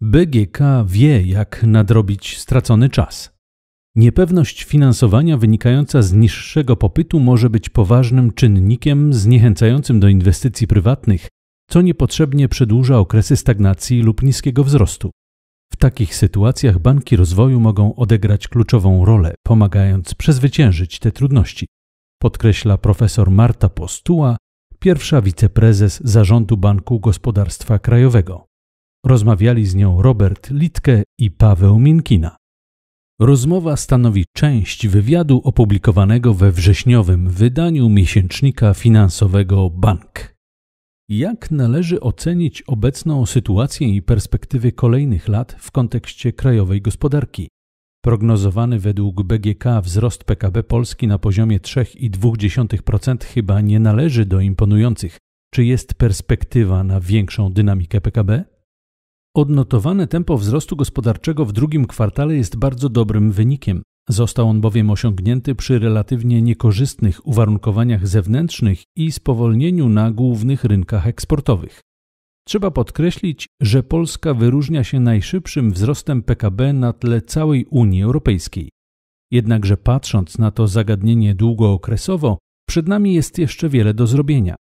BGK wie, jak nadrobić stracony czas. Niepewność finansowania wynikająca z niższego popytu może być poważnym czynnikiem zniechęcającym do inwestycji prywatnych, co niepotrzebnie przedłuża okresy stagnacji lub niskiego wzrostu. W takich sytuacjach banki rozwoju mogą odegrać kluczową rolę, pomagając przezwyciężyć te trudności, podkreśla profesor Marta Postuła, pierwsza wiceprezes zarządu Banku Gospodarstwa Krajowego. Rozmawiali z nią Robert Litke i Paweł Minkina. Rozmowa stanowi część wywiadu opublikowanego we wrześniowym wydaniu miesięcznika finansowego Bank. Jak należy ocenić obecną sytuację i perspektywy kolejnych lat w kontekście krajowej gospodarki? Prognozowany według BGK wzrost PKB Polski na poziomie 3,2% chyba nie należy do imponujących. Czy jest perspektywa na większą dynamikę PKB? Odnotowane tempo wzrostu gospodarczego w drugim kwartale jest bardzo dobrym wynikiem. Został on bowiem osiągnięty przy relatywnie niekorzystnych uwarunkowaniach zewnętrznych i spowolnieniu na głównych rynkach eksportowych. Trzeba podkreślić, że Polska wyróżnia się najszybszym wzrostem PKB na tle całej Unii Europejskiej. Jednakże patrząc na to zagadnienie długookresowo, przed nami jest jeszcze wiele do zrobienia.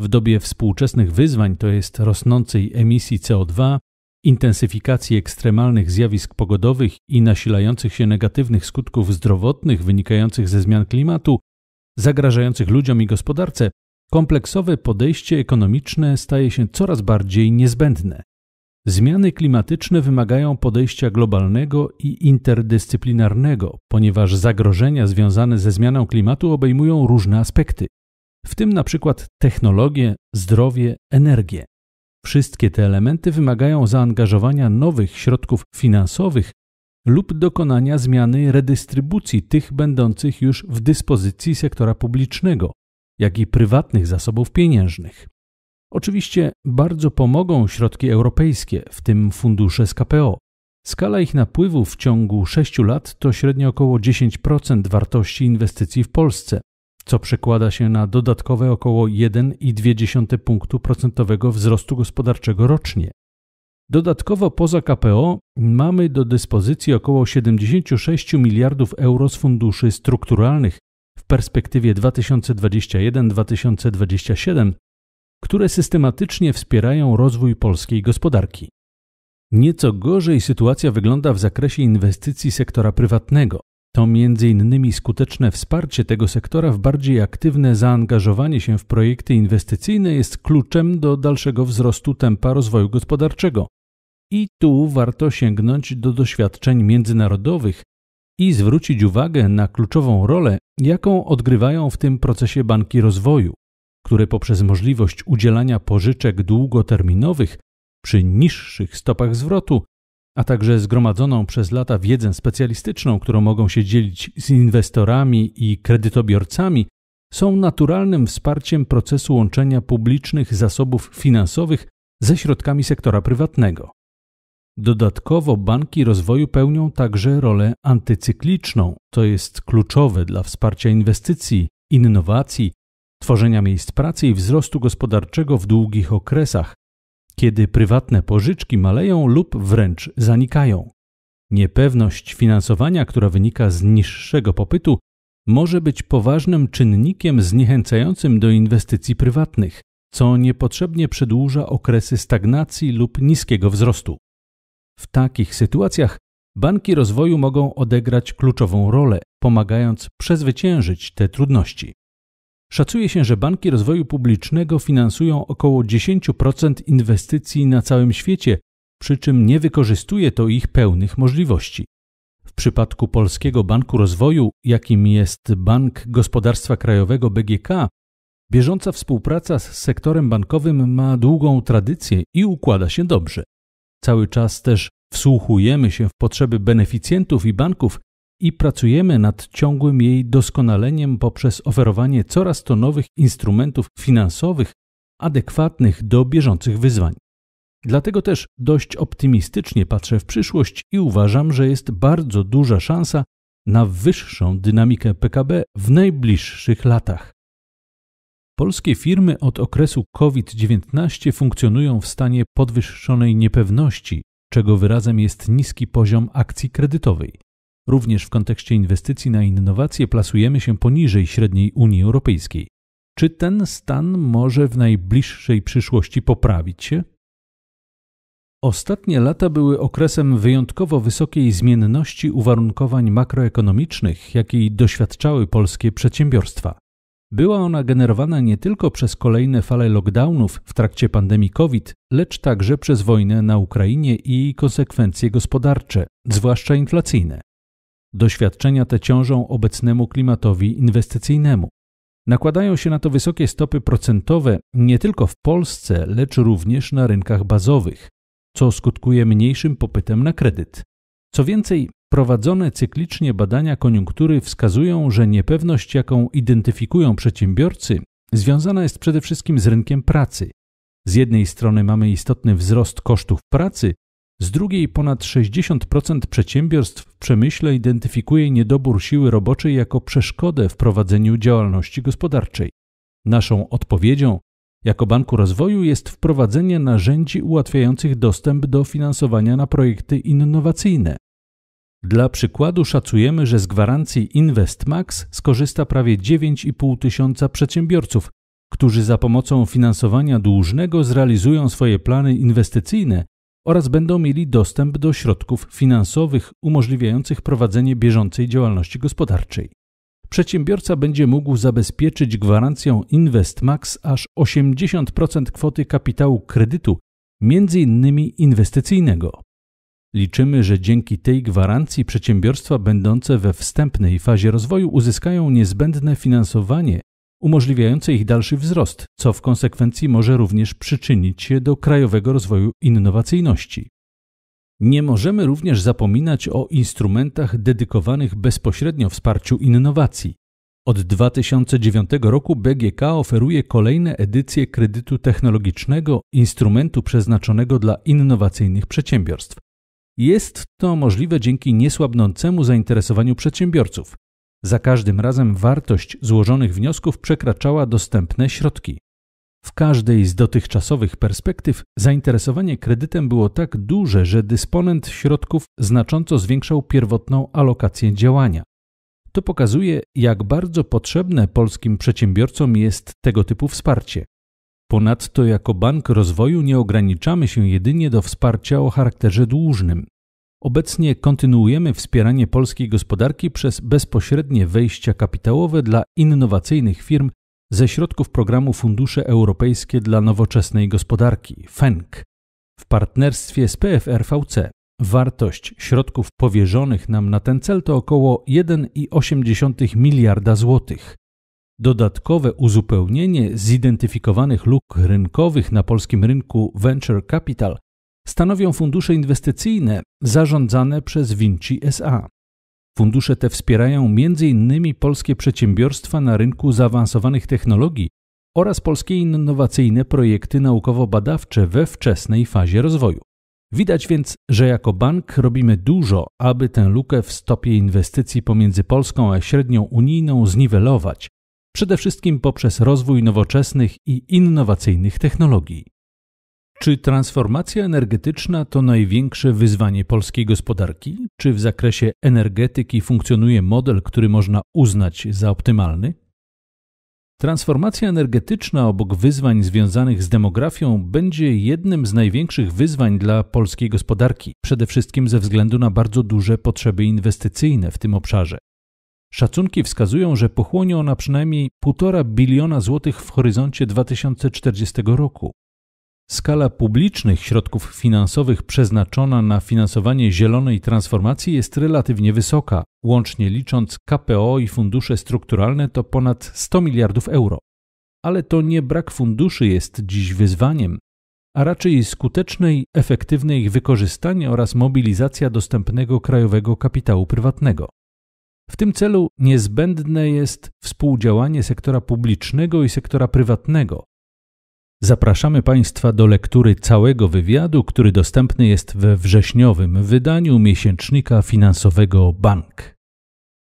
W dobie współczesnych wyzwań, to jest rosnącej emisji CO2, Intensyfikacji ekstremalnych zjawisk pogodowych i nasilających się negatywnych skutków zdrowotnych wynikających ze zmian klimatu, zagrażających ludziom i gospodarce, kompleksowe podejście ekonomiczne staje się coraz bardziej niezbędne. Zmiany klimatyczne wymagają podejścia globalnego i interdyscyplinarnego, ponieważ zagrożenia związane ze zmianą klimatu obejmują różne aspekty, w tym na przykład technologie, zdrowie, energię. Wszystkie te elementy wymagają zaangażowania nowych środków finansowych lub dokonania zmiany redystrybucji tych będących już w dyspozycji sektora publicznego, jak i prywatnych zasobów pieniężnych. Oczywiście bardzo pomogą środki europejskie, w tym fundusze z KPO. Skala ich napływu w ciągu 6 lat to średnio około 10% wartości inwestycji w Polsce co przekłada się na dodatkowe około 1,2 punktu procentowego wzrostu gospodarczego rocznie. Dodatkowo poza KPO mamy do dyspozycji około 76 miliardów euro z funduszy strukturalnych w perspektywie 2021-2027, które systematycznie wspierają rozwój polskiej gospodarki. Nieco gorzej sytuacja wygląda w zakresie inwestycji sektora prywatnego to m.in. skuteczne wsparcie tego sektora w bardziej aktywne zaangażowanie się w projekty inwestycyjne jest kluczem do dalszego wzrostu tempa rozwoju gospodarczego. I tu warto sięgnąć do doświadczeń międzynarodowych i zwrócić uwagę na kluczową rolę, jaką odgrywają w tym procesie banki rozwoju, które poprzez możliwość udzielania pożyczek długoterminowych przy niższych stopach zwrotu a także zgromadzoną przez lata wiedzę specjalistyczną, którą mogą się dzielić z inwestorami i kredytobiorcami, są naturalnym wsparciem procesu łączenia publicznych zasobów finansowych ze środkami sektora prywatnego. Dodatkowo banki rozwoju pełnią także rolę antycykliczną, to jest kluczowe dla wsparcia inwestycji, innowacji, tworzenia miejsc pracy i wzrostu gospodarczego w długich okresach, kiedy prywatne pożyczki maleją lub wręcz zanikają. Niepewność finansowania, która wynika z niższego popytu, może być poważnym czynnikiem zniechęcającym do inwestycji prywatnych, co niepotrzebnie przedłuża okresy stagnacji lub niskiego wzrostu. W takich sytuacjach banki rozwoju mogą odegrać kluczową rolę, pomagając przezwyciężyć te trudności. Szacuje się, że banki rozwoju publicznego finansują około 10% inwestycji na całym świecie, przy czym nie wykorzystuje to ich pełnych możliwości. W przypadku Polskiego Banku Rozwoju, jakim jest Bank Gospodarstwa Krajowego BGK, bieżąca współpraca z sektorem bankowym ma długą tradycję i układa się dobrze. Cały czas też wsłuchujemy się w potrzeby beneficjentów i banków i pracujemy nad ciągłym jej doskonaleniem poprzez oferowanie coraz to nowych instrumentów finansowych adekwatnych do bieżących wyzwań. Dlatego też dość optymistycznie patrzę w przyszłość i uważam, że jest bardzo duża szansa na wyższą dynamikę PKB w najbliższych latach. Polskie firmy od okresu COVID-19 funkcjonują w stanie podwyższonej niepewności, czego wyrazem jest niski poziom akcji kredytowej. Również w kontekście inwestycji na innowacje plasujemy się poniżej średniej Unii Europejskiej. Czy ten stan może w najbliższej przyszłości poprawić się? Ostatnie lata były okresem wyjątkowo wysokiej zmienności uwarunkowań makroekonomicznych, jakiej doświadczały polskie przedsiębiorstwa. Była ona generowana nie tylko przez kolejne fale lockdownów w trakcie pandemii COVID, lecz także przez wojnę na Ukrainie i jej konsekwencje gospodarcze, zwłaszcza inflacyjne. Doświadczenia te ciążą obecnemu klimatowi inwestycyjnemu. Nakładają się na to wysokie stopy procentowe nie tylko w Polsce, lecz również na rynkach bazowych, co skutkuje mniejszym popytem na kredyt. Co więcej, prowadzone cyklicznie badania koniunktury wskazują, że niepewność, jaką identyfikują przedsiębiorcy, związana jest przede wszystkim z rynkiem pracy. Z jednej strony mamy istotny wzrost kosztów pracy, z drugiej ponad 60% przedsiębiorstw w przemyśle identyfikuje niedobór siły roboczej jako przeszkodę w prowadzeniu działalności gospodarczej. Naszą odpowiedzią jako Banku Rozwoju jest wprowadzenie narzędzi ułatwiających dostęp do finansowania na projekty innowacyjne. Dla przykładu szacujemy, że z gwarancji InvestMax skorzysta prawie 9,5 tysiąca przedsiębiorców, którzy za pomocą finansowania dłużnego zrealizują swoje plany inwestycyjne oraz będą mieli dostęp do środków finansowych umożliwiających prowadzenie bieżącej działalności gospodarczej. Przedsiębiorca będzie mógł zabezpieczyć gwarancją InvestMax aż 80% kwoty kapitału kredytu, m.in. inwestycyjnego. Liczymy, że dzięki tej gwarancji przedsiębiorstwa będące we wstępnej fazie rozwoju uzyskają niezbędne finansowanie umożliwiające ich dalszy wzrost, co w konsekwencji może również przyczynić się do krajowego rozwoju innowacyjności. Nie możemy również zapominać o instrumentach dedykowanych bezpośrednio wsparciu innowacji. Od 2009 roku BGK oferuje kolejne edycje kredytu technologicznego, instrumentu przeznaczonego dla innowacyjnych przedsiębiorstw. Jest to możliwe dzięki niesłabnącemu zainteresowaniu przedsiębiorców. Za każdym razem wartość złożonych wniosków przekraczała dostępne środki. W każdej z dotychczasowych perspektyw zainteresowanie kredytem było tak duże, że dysponent środków znacząco zwiększał pierwotną alokację działania. To pokazuje, jak bardzo potrzebne polskim przedsiębiorcom jest tego typu wsparcie. Ponadto, jako Bank Rozwoju nie ograniczamy się jedynie do wsparcia o charakterze dłużnym. Obecnie kontynuujemy wspieranie polskiej gospodarki przez bezpośrednie wejścia kapitałowe dla innowacyjnych firm ze środków programu Fundusze Europejskie dla Nowoczesnej Gospodarki (FENK) w partnerstwie z PFRVC. Wartość środków powierzonych nam na ten cel to około 1,8 miliarda złotych. Dodatkowe uzupełnienie zidentyfikowanych luk rynkowych na polskim rynku venture capital stanowią fundusze inwestycyjne zarządzane przez Vinci SA. Fundusze te wspierają m.in. polskie przedsiębiorstwa na rynku zaawansowanych technologii oraz polskie innowacyjne projekty naukowo-badawcze we wczesnej fazie rozwoju. Widać więc, że jako bank robimy dużo, aby tę lukę w stopie inwestycji pomiędzy Polską a średnią unijną zniwelować, przede wszystkim poprzez rozwój nowoczesnych i innowacyjnych technologii. Czy transformacja energetyczna to największe wyzwanie polskiej gospodarki? Czy w zakresie energetyki funkcjonuje model, który można uznać za optymalny? Transformacja energetyczna obok wyzwań związanych z demografią będzie jednym z największych wyzwań dla polskiej gospodarki, przede wszystkim ze względu na bardzo duże potrzeby inwestycyjne w tym obszarze. Szacunki wskazują, że pochłonie ona przynajmniej 1,5 biliona złotych w horyzoncie 2040 roku. Skala publicznych środków finansowych przeznaczona na finansowanie zielonej transformacji jest relatywnie wysoka. Łącznie licząc KPO i fundusze strukturalne to ponad 100 miliardów euro. Ale to nie brak funduszy jest dziś wyzwaniem, a raczej skuteczne i efektywne ich wykorzystanie oraz mobilizacja dostępnego krajowego kapitału prywatnego. W tym celu niezbędne jest współdziałanie sektora publicznego i sektora prywatnego, Zapraszamy Państwa do lektury całego wywiadu, który dostępny jest we wrześniowym wydaniu miesięcznika finansowego Bank.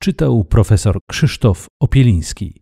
Czytał profesor Krzysztof Opieliński.